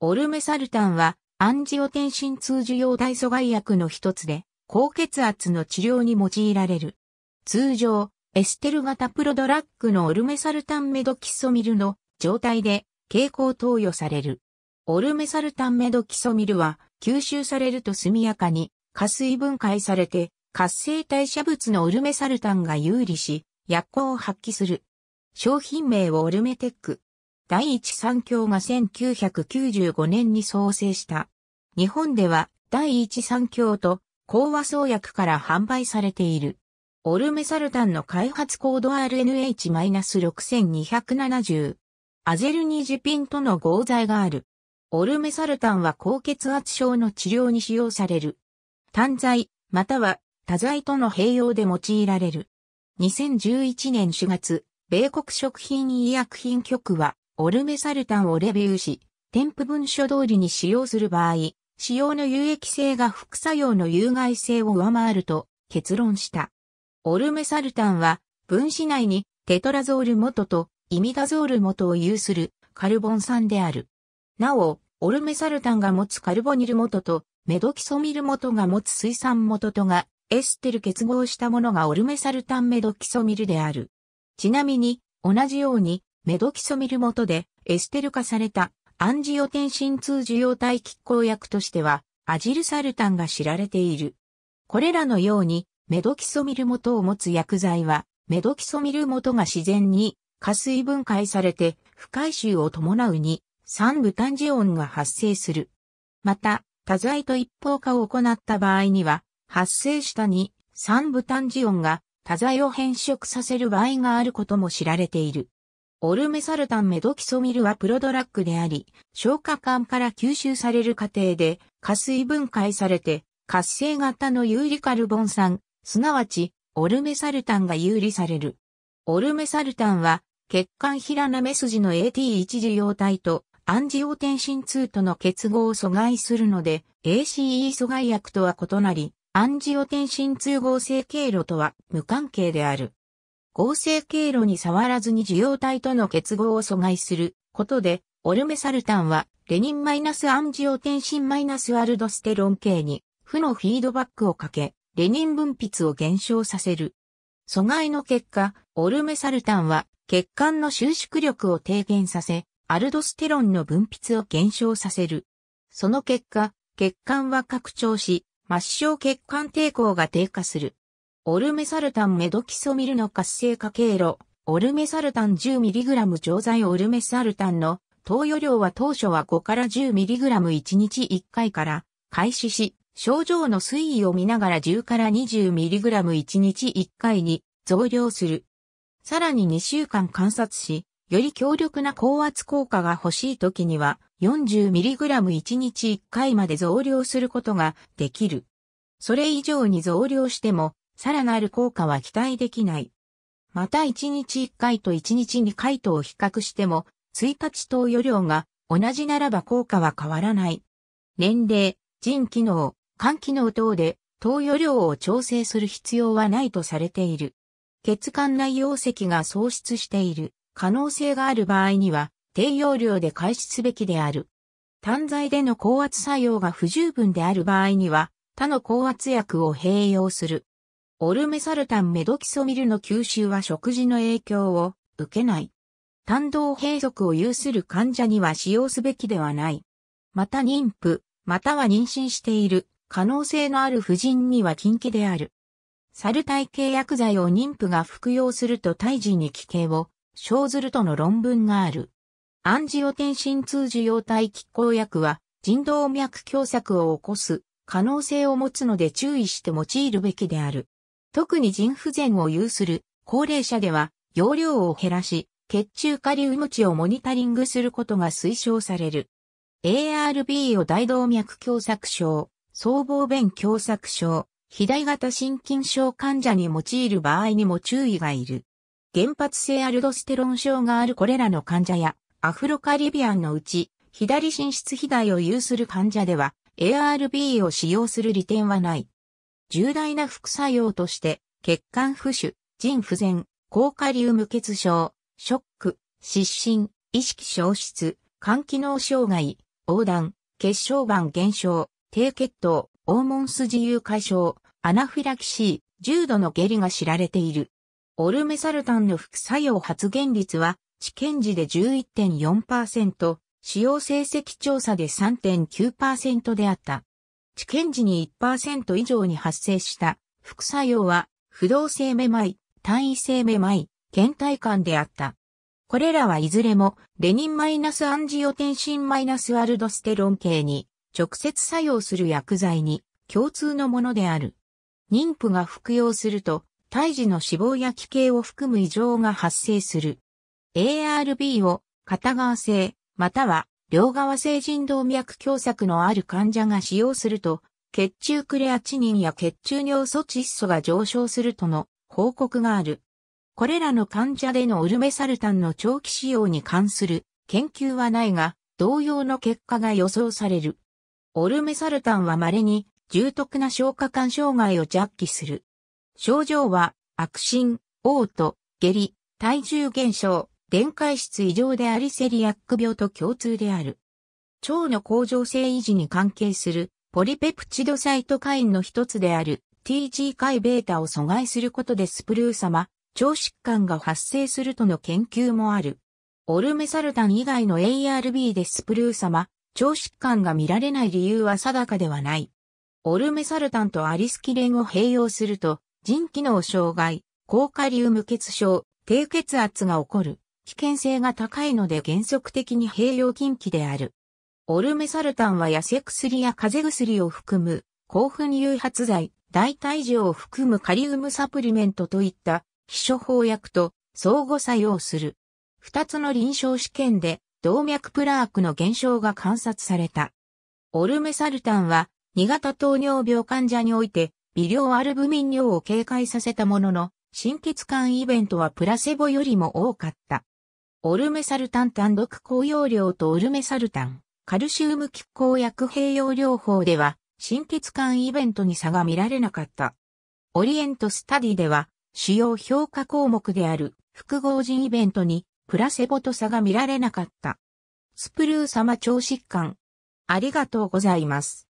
オルメサルタンはアンジオテンシン通受容体阻害薬の一つで、高血圧の治療に用いられる。通常、エステル型プロドラッグのオルメサルタンメドキソミルの状態で経口投与される。オルメサルタンメドキソミルは吸収されると速やかに加水分解されて活性代謝物のオルメサルタンが有利し薬効を発揮する。商品名をオルメテック。第一三共が1995年に創生した。日本では第一三共と講和創薬から販売されている。オルメサルタンの開発コード RNH-6270。アゼルニジピンとの合剤がある。オルメサルタンは高血圧症の治療に使用される。単剤、または多剤との併用で用いられる。2011年4月、米国食品医薬品局は、オルメサルタンをレビューし、添付文書通りに使用する場合、使用の有益性が副作用の有害性を上回ると結論した。オルメサルタンは分子内にテトラゾール元とイミダゾール元を有するカルボン酸である。なお、オルメサルタンが持つカルボニル元とメドキソミル元が持つ水酸元とがエステル結合したものがオルメサルタンメドキソミルである。ちなみに、同じようにメドキソミル元でエステル化されたアンジオテンシン2受容体拮抗薬としてはアジルサルタンが知られている。これらのようにメドキソミル元を持つ薬剤はメドキソミル元が自然に加水分解されて不回収を伴うに酸ブタンジオンが発生する。また、多剤と一方化を行った場合には、発生したに酸ブタンジオンが多剤を変色させる場合があることも知られている。オルメサルタンメドキソミルはプロドラッグであり、消化管から吸収される過程で、加水分解されて、活性型の有利カルボン酸、すなわち、オルメサルタンが有利される。オルメサルタンは、血管平な目筋の AT1 受容体とアンジオテンシン2との結合を阻害するので、ACE 阻害薬とは異なり、アンジオテンシン2合成経路とは無関係である。合成経路に触らずに受容体との結合を阻害することで、オルメサルタンは、レニンマイナスアンジオテンシンマイナスアルドステロン系に、負のフィードバックをかけ、レニン分泌を減少させる。阻害の結果、オルメサルタンは、血管の収縮力を低減させ、アルドステロンの分泌を減少させる。その結果、血管は拡張し、末梢血管抵抗が低下する。オルメサルタンメドキソミルの活性化経路、オルメサルタン 10mg 錠剤オルメサルタンの投与量は当初は5から 10mg1 日1回から開始し、症状の推移を見ながら10から 20mg1 日1回に増量する。さらに2週間観察し、より強力な高圧効果が欲しい時には 40mg1 日1回まで増量することができる。それ以上に増量してもさらなる効果は期待できない。また1日1回と1日2回とを比較しても、1日投与量が同じならば効果は変わらない。年齢、腎機能、肝機能等で投与量を調整する必要はないとされている。血管内容積が喪失している可能性がある場合には、低用量で開始すべきである。単剤での高圧作用が不十分である場合には、他の高圧薬を併用する。オルメサルタンメドキソミルの吸収は食事の影響を受けない。単動閉塞を有する患者には使用すべきではない。また妊婦、または妊娠している可能性のある婦人には禁忌である。サル体系薬剤を妊婦が服用すると胎児に危険を生ずるとの論文がある。アンジオテンシン2受容体拮抗薬は人動脈狭窄を起こす可能性を持つので注意して用いるべきである。特に腎不全を有する高齢者では容量を減らし、血中カリウム値をモニタリングすることが推奨される。ARB を大動脈狭窄症、僧帽弁狭窄症、肥大型心筋症患者に用いる場合にも注意がいる。原発性アルドステロン症があるこれらの患者や、アフロカリビアンのうち、左心室肥大を有する患者では、ARB を使用する利点はない。重大な副作用として、血管浮腫、腎不全、高下流無血症、ショック、失神、意識消失、肝機能障害、横断、血小板減少、低血糖、黄門筋由解消、アナフィラキシー、重度の下痢が知られている。オルメサルタンの副作用発現率は、治験時で11.4%、使用成績調査で3.9%であった。治験時に1%以上に発生した副作用は不動性めまい、単位性めまい、倦怠感であった。これらはいずれもレニンマイナスアンジオテンシンマイナスアルドステロン系に直接作用する薬剤に共通のものである。妊婦が服用すると胎児の死亡や奇形を含む異常が発生する。ARB を片側性または両側成人動脈狭窄のある患者が使用すると、血中クレアチニンや血中尿素窒素が上昇するとの報告がある。これらの患者でのオルメサルタンの長期使用に関する研究はないが、同様の結果が予想される。オルメサルタンは稀に重篤な消化管障害を弱気する。症状は、悪心、嘔吐、下痢、体重減少、電解質異常でありセリアック病と共通である。腸の向上性維持に関係するポリペプチドサイトカインの一つである TG 解ベータを阻害することでスプルー様、腸疾患が発生するとの研究もある。オルメサルタン以外の ARB でスプルー様、腸疾患が見られない理由は定かではない。オルメサルタンとアリスキレンを併用すると、腎機能障害、高下リウム症、低血圧が起こる。危険性が高いので原則的に併用禁忌である。オルメサルタンは痩せ薬や風邪薬を含む興奮誘発剤、代替状を含むカリウムサプリメントといった非処方薬と相互作用する。二つの臨床試験で動脈プラークの減少が観察された。オルメサルタンは2型糖尿病患者において微量アルブミン尿を警戒させたものの、心血管イベントはプラセボよりも多かった。オルメサルタン単独高用量とオルメサルタン、カルシウム拮抗薬併用療法では、心血管イベントに差が見られなかった。オリエントスタディでは、主要評価項目である複合人イベントにプラセボと差が見られなかった。スプルー様超疾患。ありがとうございます。